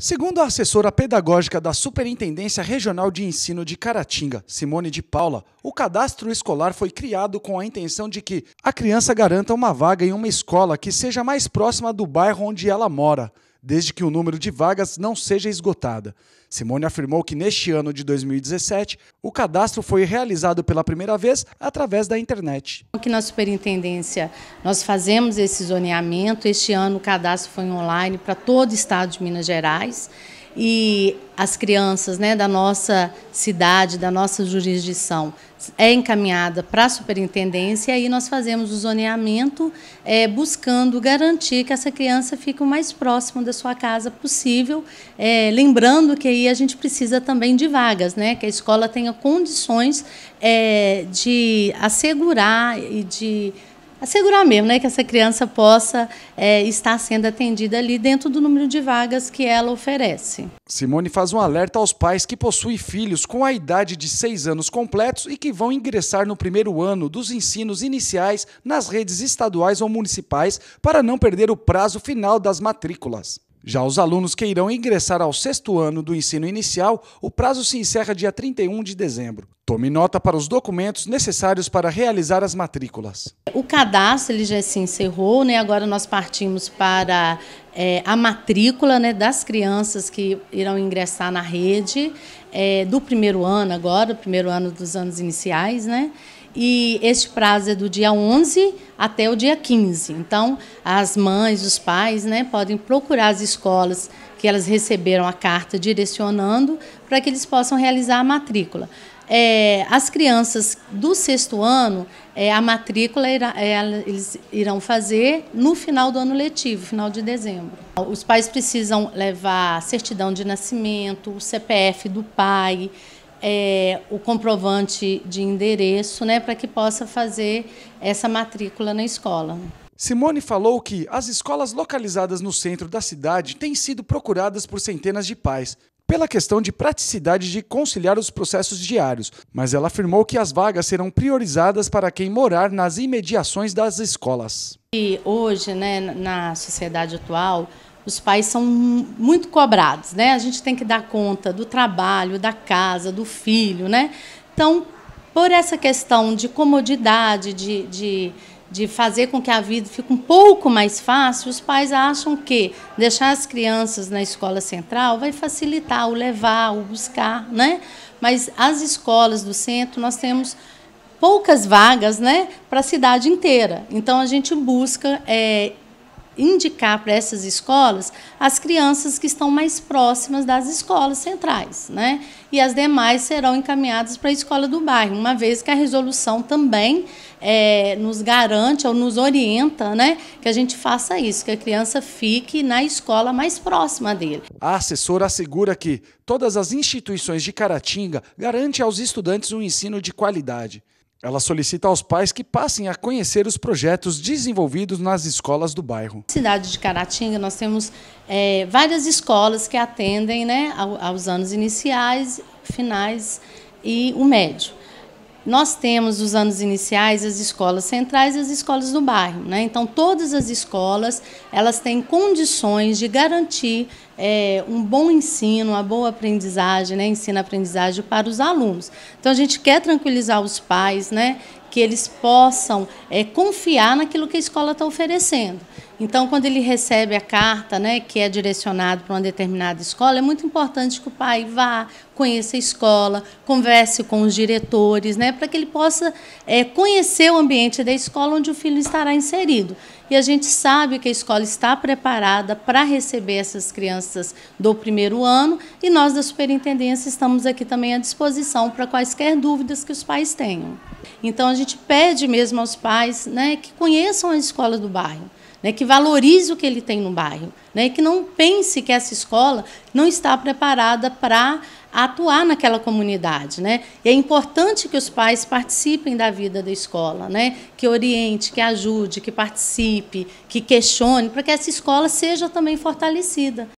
Segundo a assessora pedagógica da Superintendência Regional de Ensino de Caratinga, Simone de Paula, o cadastro escolar foi criado com a intenção de que a criança garanta uma vaga em uma escola que seja mais próxima do bairro onde ela mora desde que o número de vagas não seja esgotada. Simone afirmou que neste ano de 2017, o cadastro foi realizado pela primeira vez através da internet. Aqui na superintendência, nós fazemos esse zoneamento. Este ano o cadastro foi online para todo o estado de Minas Gerais e as crianças né, da nossa cidade, da nossa jurisdição, é encaminhada para a superintendência e aí nós fazemos o zoneamento é, buscando garantir que essa criança fique o mais próximo da sua casa possível, é, lembrando que aí a gente precisa também de vagas, né, que a escola tenha condições é, de assegurar e de assegurar mesmo né, que essa criança possa é, estar sendo atendida ali dentro do número de vagas que ela oferece. Simone faz um alerta aos pais que possuem filhos com a idade de seis anos completos e que vão ingressar no primeiro ano dos ensinos iniciais nas redes estaduais ou municipais para não perder o prazo final das matrículas. Já os alunos que irão ingressar ao sexto ano do ensino inicial, o prazo se encerra dia 31 de dezembro. Tome nota para os documentos necessários para realizar as matrículas. O cadastro ele já se encerrou, né? agora nós partimos para é, a matrícula né, das crianças que irão ingressar na rede, é, do primeiro ano agora, o primeiro ano dos anos iniciais, né? e este prazo é do dia 11 até o dia 15. Então, as mães, os pais, né, podem procurar as escolas que elas receberam a carta direcionando para que eles possam realizar a matrícula. É, as crianças do sexto ano, é, a matrícula irá, é, eles irão fazer no final do ano letivo, final de dezembro. Os pais precisam levar certidão de nascimento, o CPF do pai, é, o comprovante de endereço, né, para que possa fazer essa matrícula na escola. Simone falou que as escolas localizadas no centro da cidade têm sido procuradas por centenas de pais, pela questão de praticidade de conciliar os processos diários, mas ela afirmou que as vagas serão priorizadas para quem morar nas imediações das escolas. E hoje, né, na sociedade atual, os pais são muito cobrados, né? A gente tem que dar conta do trabalho, da casa, do filho, né? Então, por essa questão de comodidade, de, de, de fazer com que a vida fique um pouco mais fácil, os pais acham que deixar as crianças na escola central vai facilitar o levar, o buscar, né? Mas as escolas do centro, nós temos poucas vagas né, para a cidade inteira. Então, a gente busca é, indicar para essas escolas as crianças que estão mais próximas das escolas centrais, né? E as demais serão encaminhadas para a escola do bairro, uma vez que a resolução também é, nos garante ou nos orienta, né, que a gente faça isso, que a criança fique na escola mais próxima dele. A assessora assegura que todas as instituições de Caratinga garantem aos estudantes um ensino de qualidade. Ela solicita aos pais que passem a conhecer os projetos desenvolvidos nas escolas do bairro. Na cidade de Caratinga, nós temos é, várias escolas que atendem né, aos anos iniciais, finais e o médio. Nós temos os anos iniciais, as escolas centrais e as escolas do bairro. Né? Então, todas as escolas elas têm condições de garantir é, um bom ensino, uma boa aprendizagem, né, ensino-aprendizagem para os alunos. Então, a gente quer tranquilizar os pais, né, que eles possam é, confiar naquilo que a escola está oferecendo. Então, quando ele recebe a carta, né, que é direcionado para uma determinada escola, é muito importante que o pai vá, conheça a escola, converse com os diretores, né, para que ele possa é, conhecer o ambiente da escola onde o filho estará inserido. E a gente sabe que a escola está preparada para receber essas crianças crianças do primeiro ano e nós da superintendência estamos aqui também à disposição para quaisquer dúvidas que os pais tenham. Então a gente pede mesmo aos pais né, que conheçam a escola do bairro. Né, que valorize o que ele tem no bairro, né, que não pense que essa escola não está preparada para atuar naquela comunidade, né? E é importante que os pais participem da vida da escola, né? Que oriente, que ajude, que participe, que questione, para que essa escola seja também fortalecida.